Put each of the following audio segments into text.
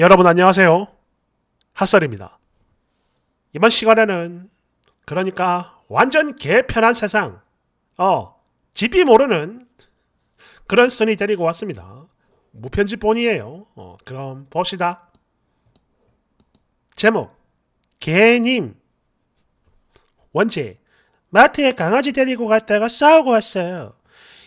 여러분 안녕하세요. 핫설입니다. 이번 시간에는 그러니까 완전 개편한 세상 어 집이 모르는 그런 선이 데리고 왔습니다. 무편집본이에요. 어, 그럼 봅시다. 제목 개님 원제 마트에 강아지 데리고 갔다가 싸우고 왔어요.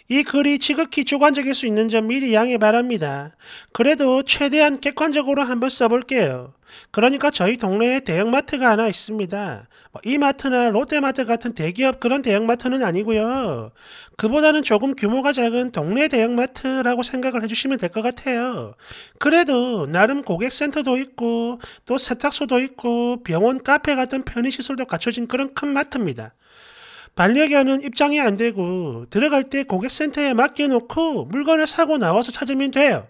이 글이 지극히 주관적일 수 있는 점 미리 양해 바랍니다. 그래도 최대한 객관적으로 한번 써볼게요. 그러니까 저희 동네에 대형마트가 하나 있습니다. 뭐 이마트나 롯데마트 같은 대기업 그런 대형마트는 아니고요. 그보다는 조금 규모가 작은 동네 대형마트라고 생각을 해주시면 될 것 같아요. 그래도 나름 고객센터도 있고 또 세탁소도 있고 병원, 카페 같은 편의시설도 갖춰진 그런 큰 마트입니다. 반려견은 입장이 안 되고 들어갈 때 고객센터에 맡겨놓고 물건을 사고 나와서 찾으면 돼요.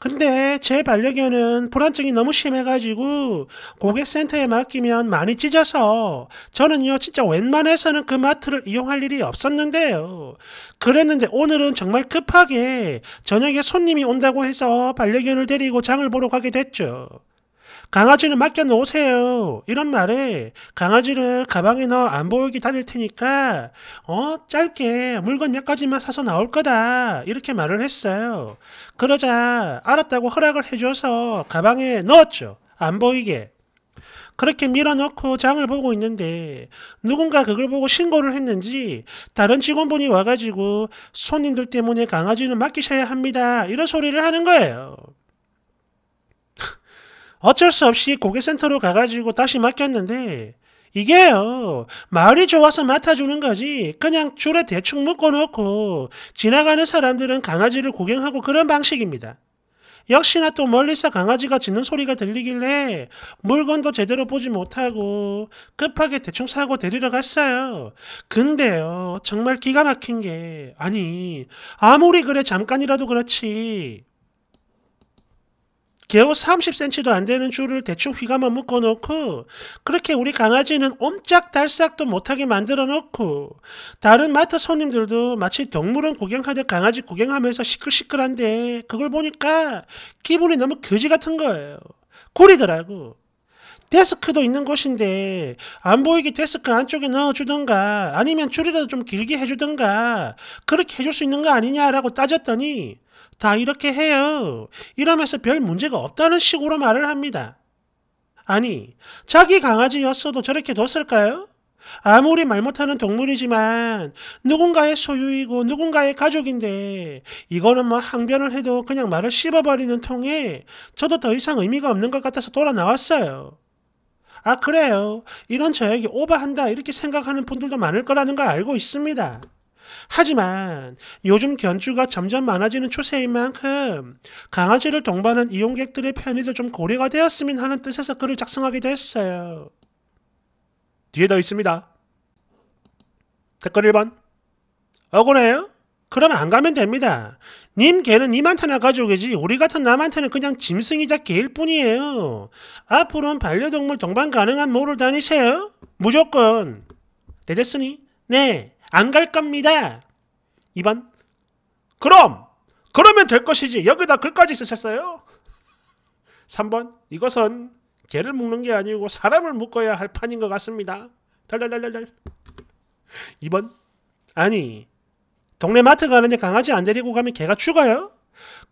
근데 제 반려견은 불안증이 너무 심해가지고 고객센터에 맡기면 많이 찢어서 저는요 진짜 웬만해서는 그 마트를 이용할 일이 없었는데요. 그랬는데 오늘은 정말 급하게 저녁에 손님이 온다고 해서 반려견을 데리고 장을 보러 가게 됐죠. 강아지는 맡겨놓으세요. 이런 말에 강아지를 가방에 넣어 안 보이게 다닐 테니까 어 짧게 물건 몇 가지만 사서 나올 거다 이렇게 말을 했어요. 그러자 알았다고 허락을 해줘서 가방에 넣었죠. 안 보이게. 그렇게 밀어넣고 장을 보고 있는데 누군가 그걸 보고 신고를 했는지 다른 직원분이 와가지고 손님들 때문에 강아지는 맡기셔야 합니다. 이런 소리를 하는 거예요. 어쩔 수 없이 고객센터로 가가지고 다시 맡겼는데 이게요 마을이 좋아서 맡아주는 거지 그냥 줄에 대충 묶어놓고 지나가는 사람들은 강아지를 구경하고 그런 방식입니다. 역시나 또 멀리서 강아지가 짖는 소리가 들리길래 물건도 제대로 보지 못하고 급하게 대충 사고 데리러 갔어요. 근데요, 정말 기가 막힌 게, 아니, 아무리 그래 잠깐이라도 그렇지. 겨우 30cm도 안 되는 줄을 대충 휘감아 묶어놓고 그렇게 우리 강아지는 옴짝달싹도 못하게 만들어놓고 다른 마트 손님들도 마치 동물원 구경하듯 강아지 구경하면서 시끌시끌한데 그걸 보니까 기분이 너무 거지 같은 거예요. 구리더라고. 데스크도 있는 곳인데 안 보이게 데스크 안쪽에 넣어주던가 아니면 줄이라도 좀 길게 해주던가 그렇게 해줄 수 있는 거 아니냐라고 따졌더니 다 이렇게 해요. 이러면서 별 문제가 없다는 식으로 말을 합니다. 아니, 자기 강아지였어도 저렇게 뒀을까요? 아무리 말 못하는 동물이지만 누군가의 소유이고 누군가의 가족인데 이거는 뭐 항변을 해도 그냥 말을 씹어버리는 통에 저도 더 이상 의미가 없는 것 같아서 돌아 나왔어요. 아 그래요. 이런 저에게 오버한다 이렇게 생각하는 분들도 많을 거라는 걸 알고 있습니다. 하지만 요즘 견주가 점점 많아지는 추세인 만큼 강아지를 동반한 이용객들의 편의도 좀 고려가 되었으면 하는 뜻에서 글을 작성하기도 했어요. 뒤에 더 있습니다. 댓글 1번 억울해요? 그럼 안 가면 됩니다. 님 개는 님한테나 가족이지 우리 같은 남한테는 그냥 짐승이자 개일 뿐이에요. 앞으로는 반려동물 동반 가능한 모를 다니세요? 무조건. 대됐으니? 네. 안갈 겁니다. 2번. 그럼! 그러면 될 것이지. 여기다 글까지 쓰셨어요? 3번. 이것은 개를 묶는 게 아니고 사람을 묶어야 할 판인 것 같습니다. 달달달달달. 2번. 아니, 동네 마트 가는데 강아지 안 데리고 가면 개가 죽어요?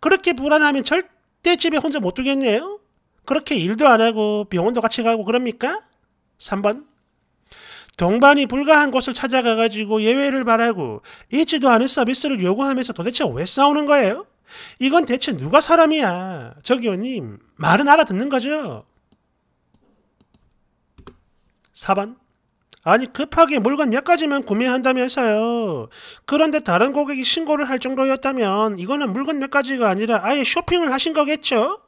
그렇게 불안하면 절대 집에 혼자 못 두겠네요? 그렇게 일도 안 하고 병원도 같이 가고 그럽니까? 3번. 동반이 불가한 곳을 찾아가가지고 예외를 바라고 있지도 않은 서비스를 요구하면서 도대체 왜 싸우는 거예요? 이건 대체 누가 사람이야? 저기요님, 말은 알아듣는 거죠? 4번. 아니, 급하게 물건 몇 가지만 구매한다면서요. 그런데 다른 고객이 신고를 할 정도였다면 이거는 물건 몇 가지가 아니라 아예 쇼핑을 하신 거겠죠?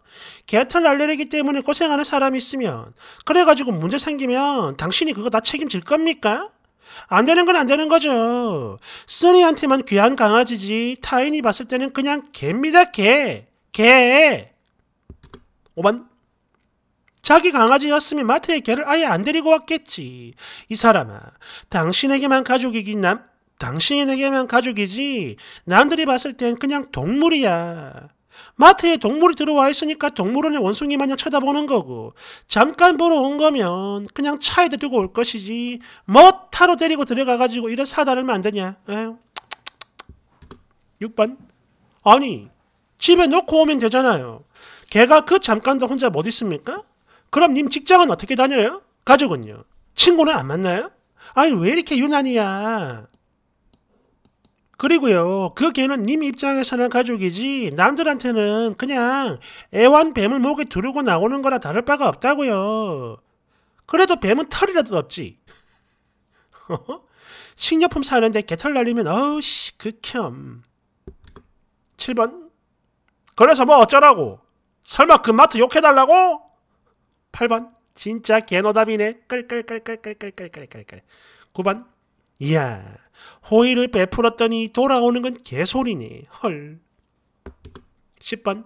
개털 날리르기 때문에 고생하는 사람이 있으면 그래가지고 문제 생기면 당신이 그거 다 책임질 겁니까? 안 되는 건 안 되는 거죠. 쓰니한테만 귀한 강아지지 타인이 봤을 때는 그냥 개입니다 개. 개. 5번 자기 강아지였으면 마트에 개를 아예 안 데리고 왔겠지. 이 사람아, 당신에게만 가족이긴 남, 당신에게만 가족이지 남들이 봤을 땐 그냥 동물이야. 마트에 동물이 들어와 있으니까 동물원에 원숭이 마냥 쳐다보는 거고 잠깐 보러 온 거면 그냥 차에다 두고 올 것이지 뭐 타로 데리고 들어가가지고 이런 사단을 만드냐 에휴. 6번 아니 집에 놓고 오면 되잖아요 걔가 그 잠깐도 혼자 못 있습니까? 그럼 님 직장은 어떻게 다녀요? 가족은요? 친구는 안 만나요? 아니 왜 이렇게 유난이야 그리고요, 그 개는 님 입장에서는 가족이지 남들한테는 그냥 애완뱀을 목에 두르고 나오는 거나 다를 바가 없다고요. 그래도 뱀은 털이라도 없지. 식료품 사는데 개털 날리면 어우씨 극혐. 7번 그래서 뭐 어쩌라고? 설마 그 마트 욕해달라고? 8번 진짜 개노답이네. 깔깔깔깔깔깔깔깔깔 9번 이야, 호의를 베풀었더니 돌아오는 건 개소리니. 헐. 10번.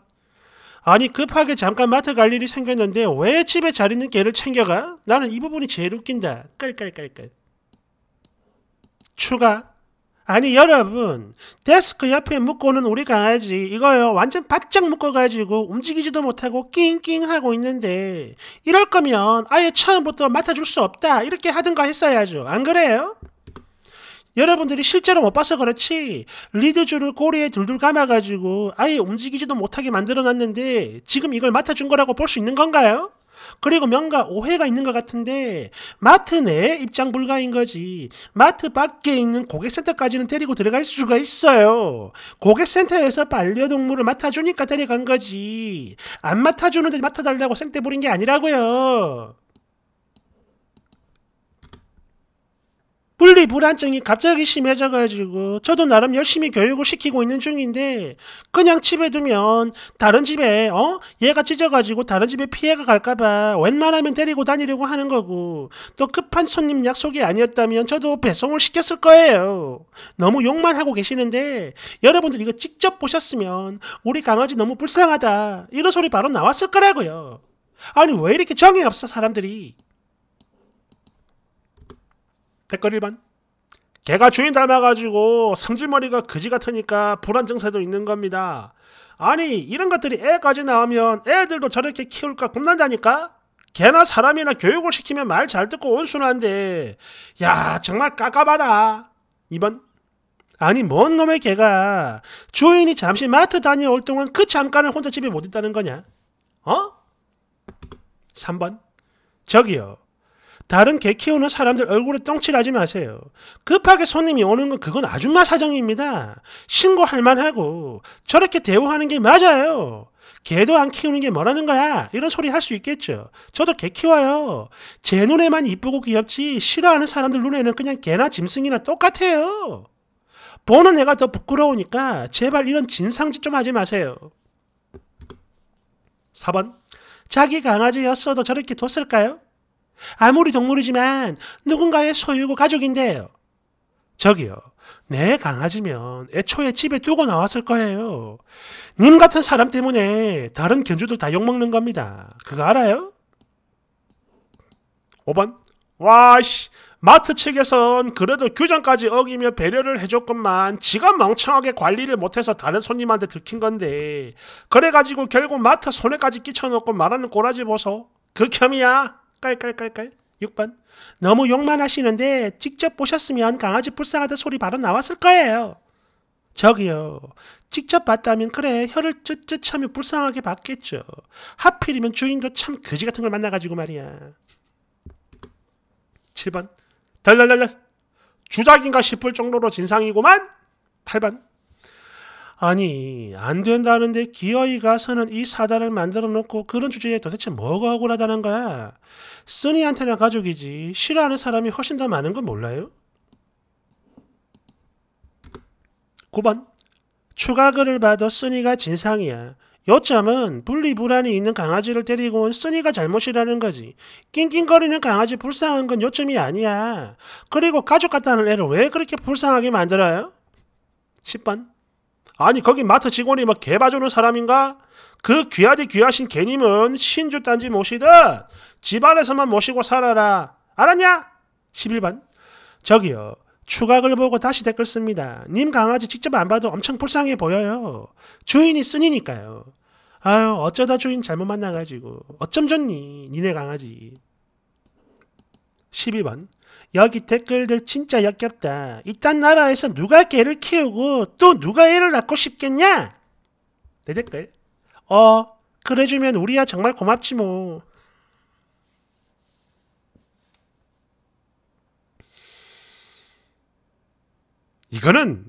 아니 급하게 잠깐 마트 갈 일이 생겼는데 왜 집에 잘 있는 개를 챙겨가? 나는 이 부분이 제일 웃긴다. 깔깔깔깔. 추가. 아니 여러분 데스크 옆에 묶고는 우리 강아지 이거요 완전 바짝 묶어가지고 움직이지도 못하고 낑낑 하고 있는데 이럴 거면 아예 처음부터 맡아줄 수 없다 이렇게 하든가 했어야죠 안 그래요? 여러분들이 실제로 못 뭐 봐서 그렇지 리드줄을 고리에 둘둘 감아가지고 아예 움직이지도 못하게 만들어놨는데 지금 이걸 맡아준 거라고 볼 수 있는 건가요? 그리고 명가 오해가 있는 것 같은데 마트 내 입장 불가인 거지 마트 밖에 있는 고객센터까지는 데리고 들어갈 수가 있어요 고객센터에서 반려동물을 맡아주니까 데려간 거지 안 맡아주는데 맡아달라고 생떼 부린 게 아니라고요 분리 불안증이 갑자기 심해져가지고 저도 나름 열심히 교육을 시키고 있는 중인데 그냥 집에 두면 다른 집에 어 얘가 찢어가지고 다른 집에 피해가 갈까봐 웬만하면 데리고 다니려고 하는 거고 또 급한 손님 약속이 아니었다면 저도 배송을 시켰을 거예요. 너무 욕만 하고 계시는데 여러분들 이거 직접 보셨으면 우리 강아지 너무 불쌍하다 이런 소리 바로 나왔을 거라고요. 아니 왜 이렇게 정이 없어 사람들이? 댓글 1번 개가 주인 닮아가지고 성질머리가 그지 같으니까 불안 증세도 있는 겁니다. 아니 이런 것들이 애까지 나오면 애들도 저렇게 키울까 겁난다니까? 개나 사람이나 교육을 시키면 말 잘 듣고 온순한데 야 정말 깝깝하다. 2번 아니 뭔 놈의 개가 주인이 잠시 마트 다녀올 동안 그 잠깐을 혼자 집에 못 있다는 거냐? 어? 3번 저기요 다른 개 키우는 사람들 얼굴에 똥칠하지 마세요. 급하게 손님이 오는 건 그건 아줌마 사정입니다. 신고할 만하고 저렇게 대우하는 게 맞아요. 개도 안 키우는 게 뭐라는 거야? 이런 소리 할 수 있겠죠. 저도 개 키워요. 제 눈에만 이쁘고 귀엽지 싫어하는 사람들 눈에는 그냥 개나 짐승이나 똑같아요. 보는 애가 더 부끄러우니까 제발 이런 진상짓 좀 하지 마세요. 4번 자기 강아지였어도 저렇게 뒀을까요? 아무리 동물이지만 누군가의 소유고 가족인데요. 저기요. 내 강아지면 애초에 집에 두고 나왔을 거예요. 님 같은 사람 때문에 다른 견주들 다 욕먹는 겁니다. 그거 알아요? 5번 와씨 마트 측에선 그래도 규정까지 어기며 배려를 해줬건만 지가 멍청하게 관리를 못해서 다른 손님한테 들킨 건데 그래가지고 결국 마트 손에까지 끼쳐놓고 말하는 꼬라지 보소. 그 겸이야. 깔깔깔깔. 6번. 너무 욕만 하시는데 직접 보셨으면 강아지 불쌍하다 소리 바로 나왔을 거예요. 저기요. 직접 봤다면 그래 혀를 쯧쯧 하면 불쌍하게 봤겠죠. 하필이면 주인도 참 거지 같은 걸 만나가지고 말이야. 7번. 덜덜덜덜. 주작인가 싶을 정도로 진상이고만 8번. 아니 안 된다는데 기어이 가서는 이 사단을 만들어 놓고 그런 주제에 도대체 뭐가 억울하다는 거야. 쓰니한테나 가족이지 싫어하는 사람이 훨씬 더 많은 건 몰라요? 9번 추가 글을 봐도 쓰니가 진상이야. 요점은 분리불안이 있는 강아지를 데리고 온 쓰니가 잘못이라는 거지. 낑낑거리는 강아지 불쌍한 건 요점이 아니야. 그리고 가족 같다는 애를 왜 그렇게 불쌍하게 만들어요? 10번 아니 거기 마트 직원이 막 개봐주는 사람인가? 그 귀하디 귀하신 개님은 신주 딴지 모시듯 집안에서만 모시고 살아라. 알았냐? 11번 저기요. 추각을 보고 다시 댓글 씁니다. 님 강아지 직접 안 봐도 엄청 불쌍해 보여요. 주인이 쓰니니까요. 아유 어쩌다 주인 잘못 만나가지고 어쩜 좋니 니네 강아지 12번 여기 댓글들 진짜 역겹다. 이딴 나라에서 누가 개를 키우고 또 누가 애를 낳고 싶겠냐? 내 댓글 어 그래주면 우리야 정말 고맙지 뭐. 이거는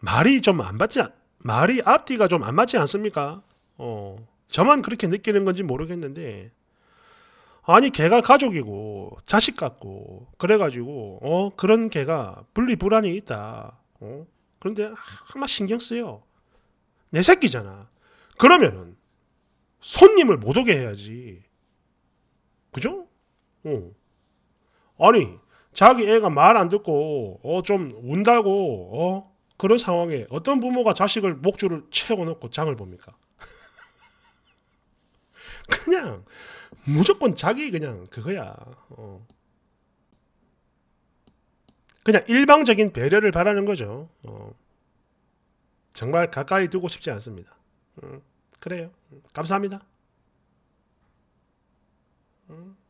말이 좀 안 맞지 말이 앞뒤가 좀 안 맞지 않습니까? 어 저만 그렇게 느끼는 건지 모르겠는데 아니 걔가 가족이고 자식 같고 그래가지고 어 그런 걔가 분리 불안이 있다. 어? 그런데 아마 신경 쓰여. 내 새끼잖아. 그러면은 손님을 못 오게 해야지. 그죠? 어. 아니 자기 애가 말 안 듣고 어 좀 운다고 어 그런 상황에 어떤 부모가 자식을 목줄을 채워놓고 장을 봅니까? 그냥 무조건 자기 그냥 그거야. 어. 그냥 일방적인 배려를 바라는 거죠. 어. 정말 가까이 두고 싶지 않습니다. 음, 그래요. 음, 감사합니다. 음.